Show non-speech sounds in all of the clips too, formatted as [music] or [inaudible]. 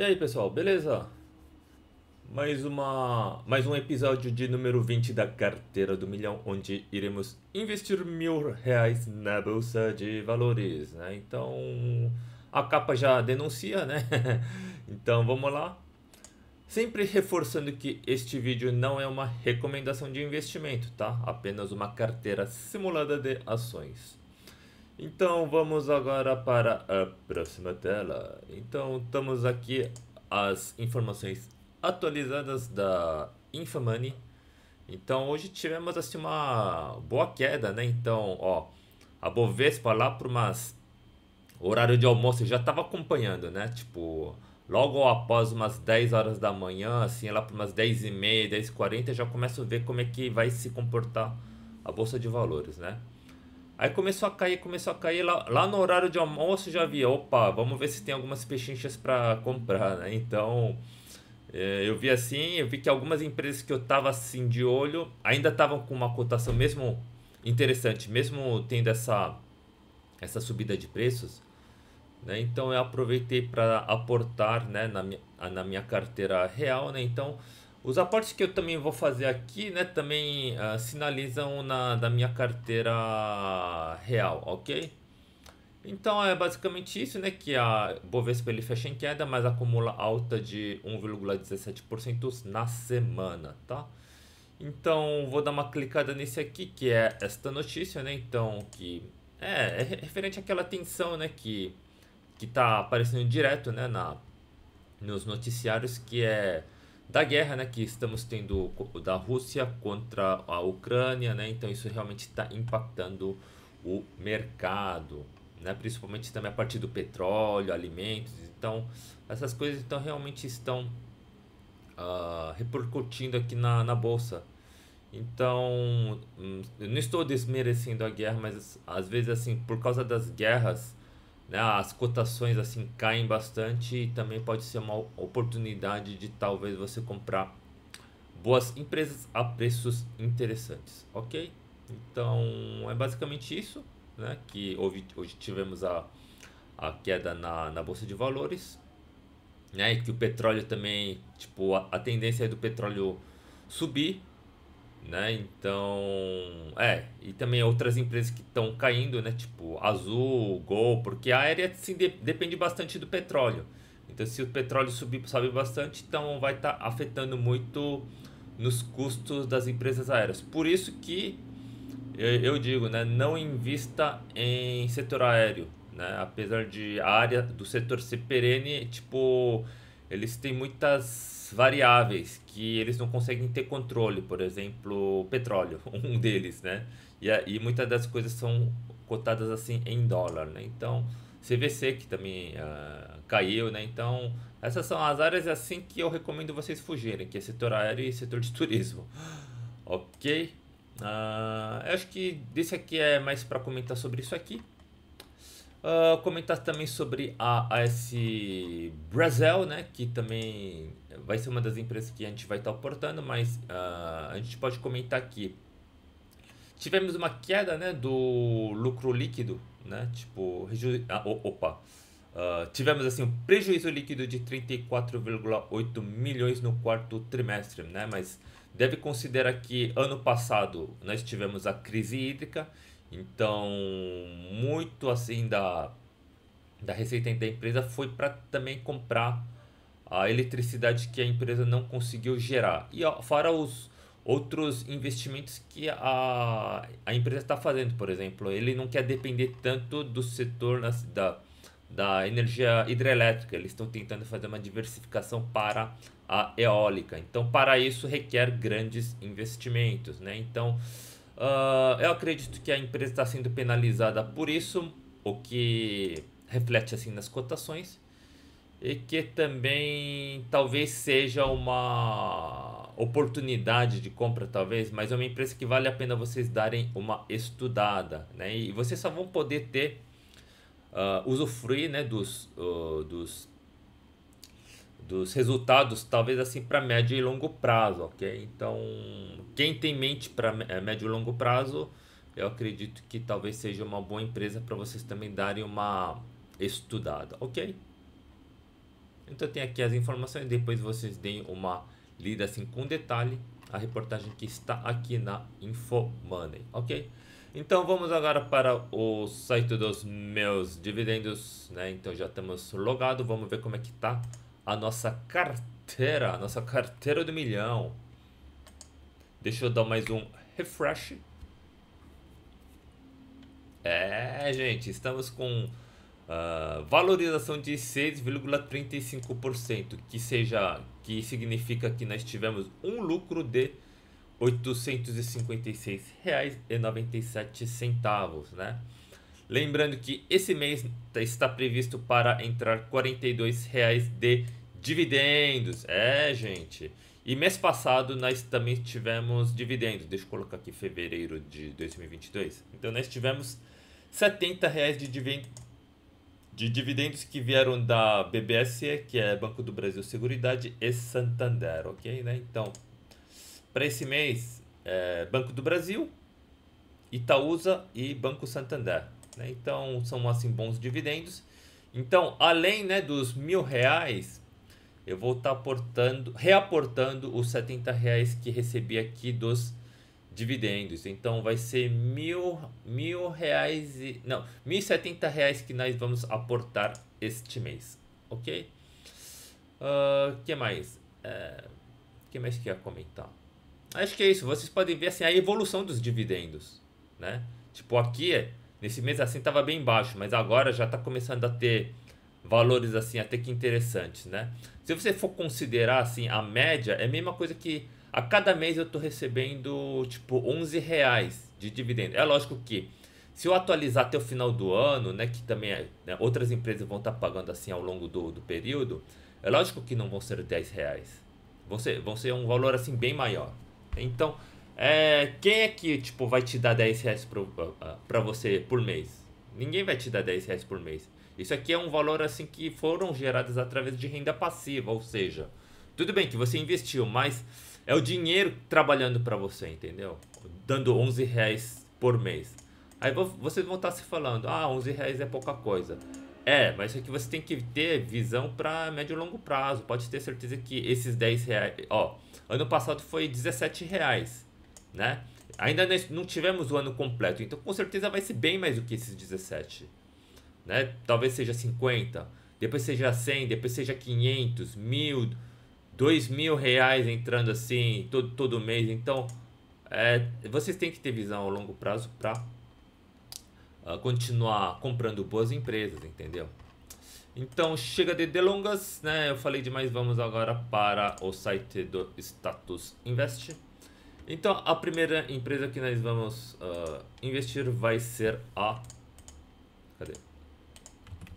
E aí pessoal, beleza? Mais, uma, mais um episódio de número 20 da Carteira do Milhão, onde iremos investir mil reais na Bolsa de Valores. Né? Então a capa já denuncia, né? [laughs] então vamos lá. Sempre reforçando que este vídeo não é uma recomendação de investimento, tá? Apenas uma carteira simulada de ações. Então vamos agora para a próxima tela. Então estamos aqui as informações atualizadas da Infamoney. Então hoje tivemos assim uma boa queda, né? Então, ó, a Bovespa lá para umas horário de almoço já estava acompanhando, né? Tipo, logo após umas 10 horas da manhã, assim, lá para umas 10 e meia, 10 e 40, já começo a ver como é que vai se comportar a bolsa de valores, né? Aí começou a cair, começou a cair. Lá, lá no horário de almoço já via, opa, vamos ver se tem algumas pechinchas para comprar, né? Então, é, eu vi assim, eu vi que algumas empresas que eu tava assim de olho ainda estavam com uma cotação mesmo interessante, mesmo tendo essa, essa subida de preços. Né? Então eu aproveitei para aportar né, na, minha, na minha carteira real. Né? Então os aportes que eu também vou fazer aqui, né, também uh, sinalizam na da minha carteira real, ok? Então é basicamente isso, né, que a Bovespa ele fecha em queda, mas acumula alta de 1,17% na semana, tá? Então vou dar uma clicada nesse aqui, que é esta notícia, né, então que é, é referente àquela tensão, né, que que tá aparecendo direto, né, na nos noticiários que é da guerra né, que estamos tendo da Rússia contra a Ucrânia, né? Então isso realmente está impactando o mercado, né? Principalmente também a partir do petróleo, alimentos, então essas coisas então realmente estão uh, repercutindo aqui na, na bolsa. Então, hum, eu não estou desmerecendo a guerra, mas às vezes assim, por causa das guerras, né, as cotações assim caem bastante e também pode ser uma oportunidade de talvez você comprar boas empresas a preços interessantes, ok? Então é basicamente isso, né? Que hoje, hoje tivemos a, a queda na, na bolsa de valores, né? E que o petróleo também, tipo, a, a tendência é do petróleo subir, né? Então, é, e também outras empresas que estão caindo, né? Tipo Azul, Gol, porque a aérea sim, de, depende bastante do petróleo. Então, se o petróleo subir, sobe bastante, então vai estar tá afetando muito nos custos das empresas aéreas. Por isso que eu, eu digo, né? Não invista em setor aéreo, né? Apesar de a área do setor ser perene, tipo, eles têm muitas variáveis que eles não conseguem ter controle, por exemplo, petróleo, [laughs] um deles, né? E, e muitas das coisas são cotadas assim em dólar, né? Então, CVC que também uh, caiu, né? Então, essas são as áreas é assim que eu recomendo vocês fugirem, que é setor aéreo e setor de [laughs] turismo. Ok? Uh, eu acho que desse aqui é mais para comentar sobre isso aqui. Uh, comentar também sobre a AS Brasil, né, que também vai ser uma das empresas que a gente vai estar portando, mas uh, a gente pode comentar aqui. Tivemos uma queda né, do lucro líquido, né, tipo, ah, opa, uh, tivemos assim um prejuízo líquido de 34,8 milhões no quarto trimestre, né, mas deve considerar que ano passado nós tivemos a crise hídrica, então, muito assim da, da receita da empresa foi para também comprar a eletricidade que a empresa não conseguiu gerar. E fora os outros investimentos que a, a empresa está fazendo, por exemplo, ele não quer depender tanto do setor na, da, da energia hidrelétrica, eles estão tentando fazer uma diversificação para a eólica. Então, para isso requer grandes investimentos, né? Então, Uh, eu acredito que a empresa está sendo penalizada por isso, o que reflete assim nas cotações e que também talvez seja uma oportunidade de compra talvez, mas é uma empresa que vale a pena vocês darem uma estudada, né? E vocês só vão poder ter uh, usufruir, né, dos, uh, dos dos resultados, talvez assim para médio e longo prazo, ok? Então, quem tem mente para é, médio e longo prazo, eu acredito que talvez seja uma boa empresa para vocês também darem uma estudada, ok? Então tem aqui as informações, depois vocês deem uma lida assim com detalhe a reportagem que está aqui na InfoMoney, ok? Então vamos agora para o site dos meus dividendos, né? Então já estamos logado, vamos ver como é que tá a nossa carteira, a nossa carteira do milhão. Deixa eu dar mais um refresh. É, gente, estamos com uh, valorização de 6,35%, que seja, que significa que nós tivemos um lucro de R$ 856,97, né? Lembrando que esse mês tá, está previsto para entrar R$ 42,00 de dividendos. É, gente. E mês passado nós também tivemos dividendos. Deixa eu colocar aqui fevereiro de 2022. Então nós tivemos R$ 70,00 de dividendos de dividendos que vieram da BBSE, que é Banco do Brasil Seguridade, e Santander, ok? Né? Então, para esse mês, é Banco do Brasil, Itaúsa e Banco Santander. Né? Então são assim bons dividendos. Então além né, dos mil reais, eu vou estar tá aportando, reaportando os 70 reais que recebi aqui dos dividendos. Então vai ser mil, mil reais e não, mil e setenta reais que nós vamos aportar este mês, ok? O uh, ah, que mais? Uh, que mais que ia comentar? Acho que é isso. Vocês podem ver assim a evolução dos dividendos, né? Tipo aqui é Nesse mês assim estava bem baixo, mas agora já está começando a ter valores assim até que interessantes, né? Se você for considerar assim a média, é a mesma coisa que a cada mês eu estou recebendo tipo 11 reais de dividendo. É lógico que se eu atualizar até o final do ano, né, que também é, né, outras empresas vão estar tá pagando assim ao longo do, do período, é lógico que não vão ser 10 reais, vão ser, vão ser um valor assim bem maior. Então é, quem é que tipo, vai te dar 10 reais pro, pra você por mês? Ninguém vai te dar 10 reais por mês. Isso aqui é um valor assim que foram gerados através de renda passiva, ou seja, tudo bem que você investiu, mas é o dinheiro trabalhando para você, entendeu? Dando 11 reais por mês. Aí vocês vão estar tá se falando, ah, 11 reais é pouca coisa. É, mas isso aqui você tem que ter visão para médio e longo prazo. Pode ter certeza que esses 10 reais, ó, ano passado foi 17 reais né? Ainda não tivemos o ano completo, então com certeza vai ser bem mais do que esses 17, né? Talvez seja 50, depois seja 100, depois seja 500, mil, dois mil reais entrando assim todo, todo mês. Então, é, vocês têm que ter visão a longo prazo para uh, ah, continuar comprando boas empresas, entendeu? Então, chega de delongas, né? Eu falei demais, vamos agora para o site do Status Invest. Então, a primeira empresa que nós vamos uh, investir vai ser a... Cadê?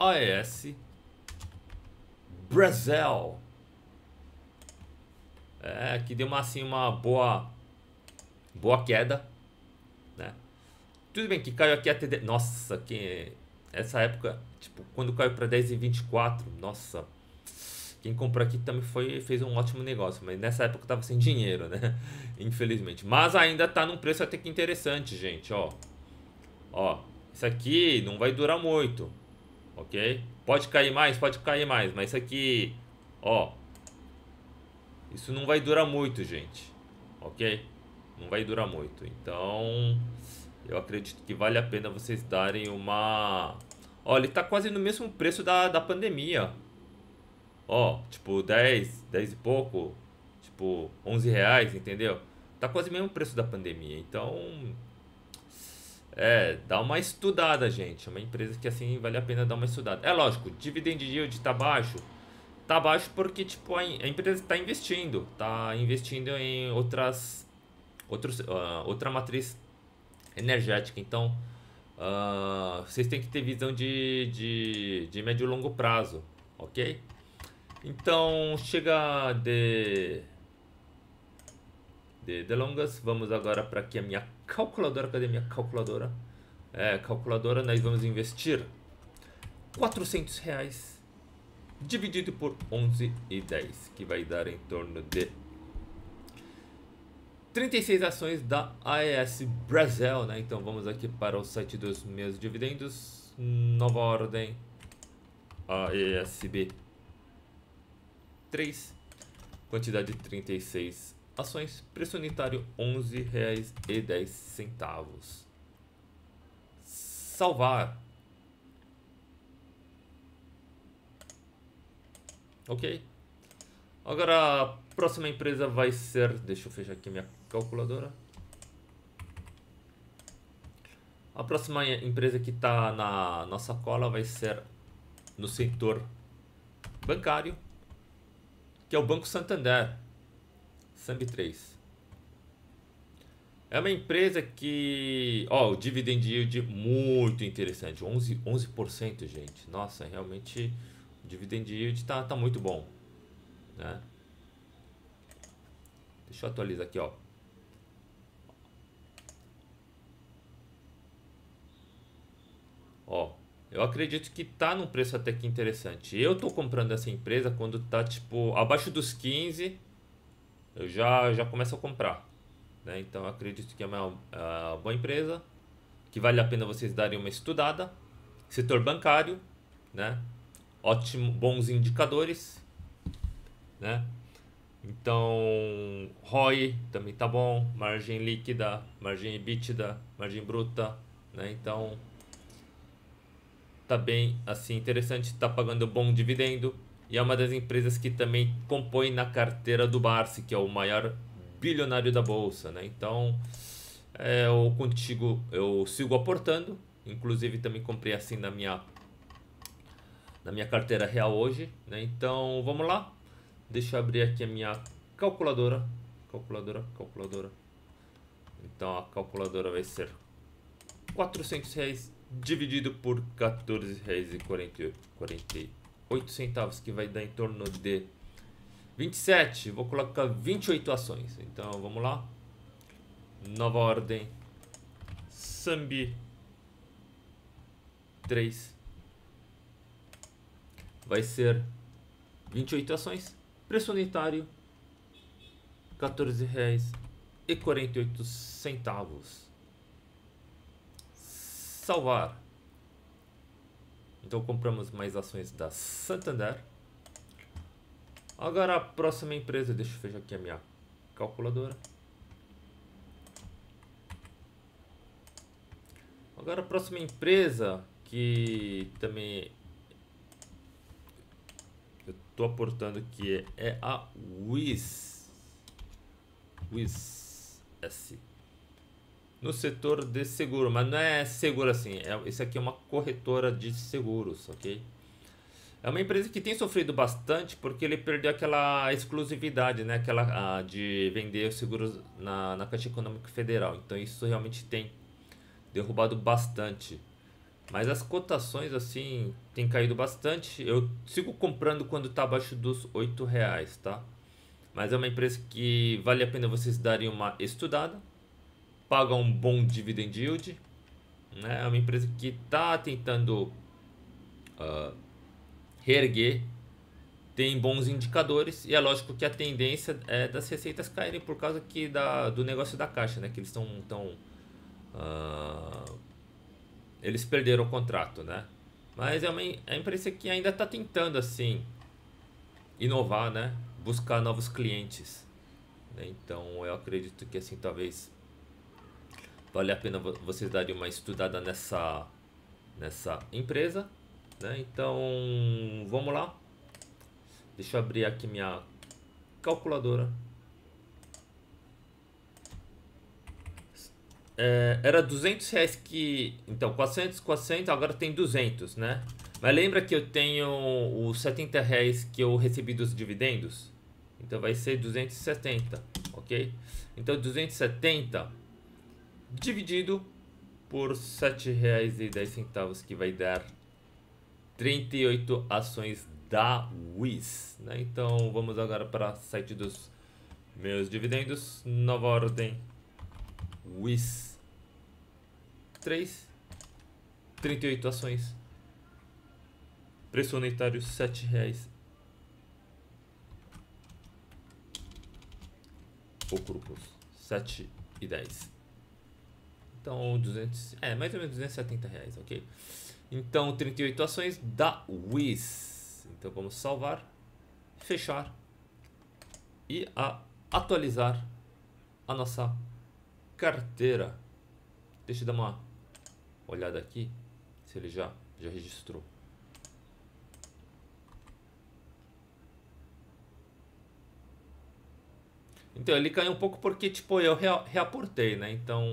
AES Brasil. É, que deu uma, assim, uma boa, boa queda, né? Tudo bem que caiu aqui até... De... Nossa, que... Essa época, tipo, quando caiu para 10,24, nossa... Quem comprou aqui também foi, fez um ótimo negócio, mas nessa época eu tava sem dinheiro, né? [laughs] Infelizmente. Mas ainda tá num preço até que interessante, gente, ó. Ó, isso aqui não vai durar muito, ok? Pode cair mais, pode cair mais, mas isso aqui, ó. Isso não vai durar muito, gente, ok? Não vai durar muito. Então, eu acredito que vale a pena vocês darem uma... Ó, ele tá quase no mesmo preço da, da pandemia, ó ó, tipo 10, 10 e pouco, tipo 11 reais, entendeu? Tá quase mesmo preço da pandemia. Então, é, dá uma estudada, gente. É uma empresa que assim vale a pena dar uma estudada. É lógico, dividend yield tá baixo. Tá baixo porque tipo a, empresa tá investindo, tá investindo em outras outros, uh, outra matriz energética. Então, uh, vocês têm que ter visão de, de, de médio e longo prazo, ok? Então, chega de, de delongas, vamos agora para aqui a minha calculadora. Cadê minha calculadora? É, calculadora, nós vamos investir 400 reais dividido por 11 e 10, que vai dar em torno de 36 ações da AES Brasil, né? Então vamos aqui para o site dos meus dividendos, nova ordem, AESB 3. Quantidade 36 ações. Preço unitário R$ 11,10. Salvar. Ok. Agora a próxima empresa vai ser... Deixa eu fechar aqui minha calculadora. A próxima empresa que está na nossa cola vai ser no setor bancário que é o Banco Santander, SAMB3. É uma empresa que, ó, o dividend yield muito interessante, 11, 11%, gente. Nossa, realmente o dividend yield tá, tá muito bom, né? Deixa eu atualizar aqui, ó. Eu acredito que tá num preço até que interessante. Eu tô comprando essa empresa quando tá tipo abaixo dos 15, eu já já começo a comprar, né? Então acredito que é uma, é uma boa empresa, que vale a pena vocês darem uma estudada. Setor bancário, né? Ótimo, bons indicadores, né? Então, ROI também tá bom, margem líquida, margem EBITDA, margem bruta, né? Então, tá bem assim interessante, tá pagando bom dividendo e é uma das empresas que também compõe na carteira do Barsi, que é o maior bilionário da bolsa, né? Então, é, eu contigo, eu sigo aportando, inclusive também comprei assim na minha na minha carteira real hoje, né? Então, vamos lá. Deixa eu abrir aqui a minha calculadora, calculadora, calculadora. Então, a calculadora vai ser 400 reais dividido por 14 reais e 48, centavos, que vai dar em torno de 27. Vou colocar 28 ações. Então vamos lá. Nova ordem. Sambi 3. Vai ser 28 ações. Preço unitário R$ 14,48 salvar. Então compramos mais ações da Santander. Agora a próxima empresa, deixa eu fechar aqui a minha calculadora. Agora a próxima empresa que também eu estou aportando que é, é a Wiz. Wiz S no setor de seguro, mas não é seguro assim, é, isso aqui é uma corretora de seguros, ok? É uma empresa que tem sofrido bastante porque ele perdeu aquela exclusividade, né? Aquela a, ah, de vender os seguros na, na Caixa Econômica Federal. Então isso realmente tem derrubado bastante. Mas as cotações assim tem caído bastante. Eu sigo comprando quando está abaixo dos R$ reais, tá? Mas é uma empresa que vale a pena vocês darem uma estudada paga um bom dividend yield. Né? É uma empresa que está tentando uh, reerguer, tem bons indicadores e é lógico que a tendência é das receitas caírem por causa que da, do negócio da caixa, né? que eles estão tão, uh, eles perderam o contrato, né? Mas é uma é empresa que ainda está tentando assim inovar, né? Buscar novos clientes. Então eu acredito que assim talvez vale a pena vocês darem uma estudada nessa, nessa empresa. Né? Então, vamos lá. Deixa eu abrir aqui minha calculadora. É, era 200 reais que... Então, 400, 400, agora tem 200, né? Mas lembra que eu tenho os 70 reais que eu recebi dos dividendos? Então vai ser 270, ok? Então 270 dividido por R$ 7,10, que vai dar 38 ações da WIS. Né? Então vamos agora para o site dos meus dividendos. Nova ordem WIS 3, 38 ações. Preço unitário R$ 7,00. Ocrupus, 7 e 10. Então, 200, é, mais ou menos 270 reais, ok? Então, 38 ações da Wiz. Então, vamos salvar, fechar e a, atualizar a nossa carteira. Deixa eu dar uma olhada aqui, se ele já, já registrou. Então ele caiu um pouco porque tipo eu rea reaportei, né? Então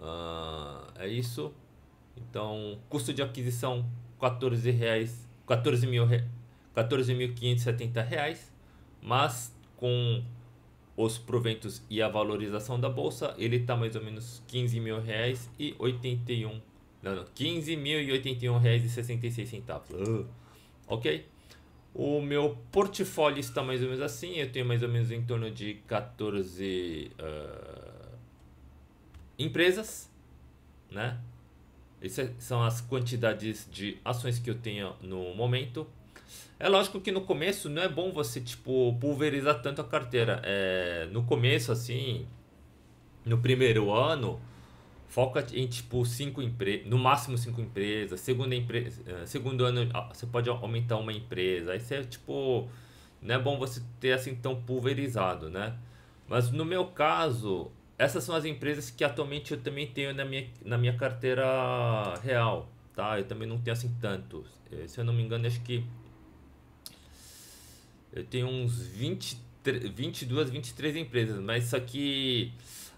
ah, é isso. Então, custo de aquisição, 14 reais, mil, 14.570 reais, mas com os proventos e a valorização da bolsa, ele está mais ou menos 15 mil reais e 81, não, não 15 mil e 81 reais e 66 centavos. Uh, ok? O meu portfólio está mais ou menos assim, eu tenho mais ou menos em torno de 14... Uh, ah, empresas, né? Essas é, são as quantidades de ações que eu tenho no momento. É lógico que no começo não é bom você tipo pulverizar tanto a carteira. É, no começo assim, no primeiro ano, foca em tipo cinco empresas, no máximo cinco empresas. Segunda empresa, é, segundo ano você pode aumentar uma empresa. Aí você tipo não é bom você ter assim tão pulverizado, né? Mas no meu caso, essas são as empresas que atualmente eu também tenho na minha, na minha carteira real, tá? Eu também não tenho assim tanto. Eh, se eu não me engano, acho que eu tenho uns 20, 22, 23 empresas, mas só que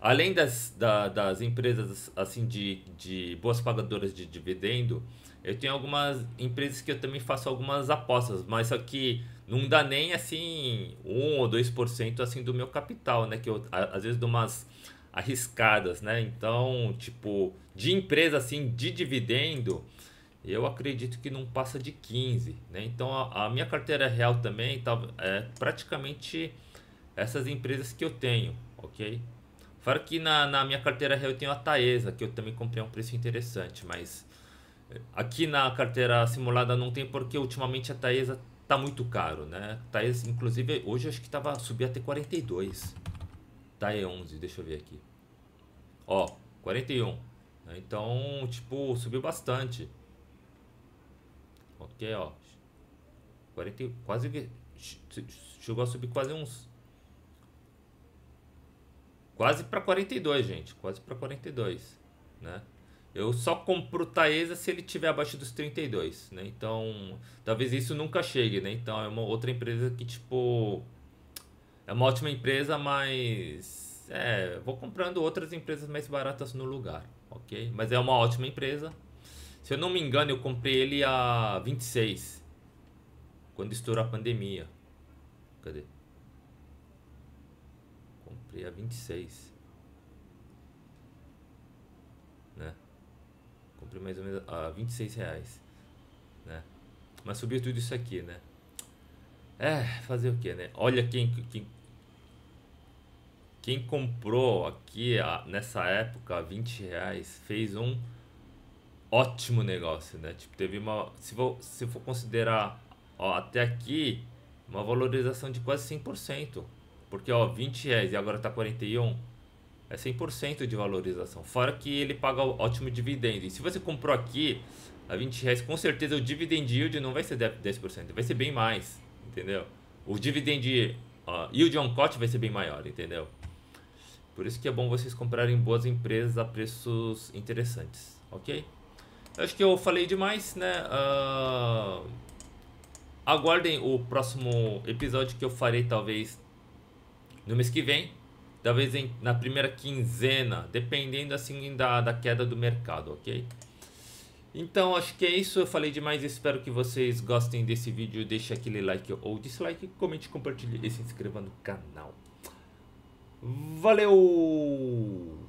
além das, da, das empresas assim de, de boas pagadoras de dividendo, eu tenho algumas empresas que eu também faço algumas apostas, mas só que não dá nem assim 1 ou 2% assim do meu capital, né? Que eu às vezes dou umas arriscadas, né? Então, tipo, de empresa assim, de dividendo, eu acredito que não passa de 15, né? Então, a, a minha carteira real também tá, é praticamente essas empresas que eu tenho, ok? Fora que na, na minha carteira real eu tenho a Taesa, que eu também comprei a um preço interessante, mas aqui na carteira simulada não tem porque ultimamente a Taesa tá muito caro, né? Taesa, inclusive, hoje acho que tava subir até 42. Tá, é e 11, deixa eu ver aqui. Ó, 41. Então, tipo, subiu bastante. Ok, ó. 40, quase chegou a subir quase uns quase para 42, gente, quase para 42, né? Eu só compro o Taesa se ele tiver abaixo dos 32, né? Então, talvez isso nunca chegue, né? Então, é uma outra empresa que tipo é uma ótima empresa, mas é, vou comprando outras empresas mais baratas no lugar, ok? Mas é uma ótima empresa. Se eu não me engano, eu comprei ele a 26, quando estourou a pandemia. Cadê? Comprei a 26. Né? Comprei mais ou menos a 26 reais. Né? Mas subiu tudo isso aqui, né? É, fazer o que, né? Olha quem, quem, quem comprou aqui a, nessa época 20 reais fez um ótimo negócio, né? Tipo, teve uma. Se for, se for considerar ó, até aqui, uma valorização de quase 100%. Porque, ó, 20 reais e agora tá 41. É 100% de valorização. Fora que ele paga ótimo dividendo. E se você comprou aqui a 20 reais, com certeza o dividend yield não vai ser 10%, vai ser bem mais entendeu? O dividend uh, yield on cost vai ser bem maior, entendeu? Por isso que é bom vocês comprarem boas empresas a preços interessantes, ok? acho que eu falei demais, né? Uh, aguardem o próximo episódio que eu farei talvez no mês que vem. Talvez em, na primeira quinzena, dependendo assim da, da queda do mercado, ok? Então acho que é isso, eu falei demais, espero que vocês gostem desse vídeo, deixe aquele like ou dislike, comente, compartilhe e se inscreva no canal. Valeu!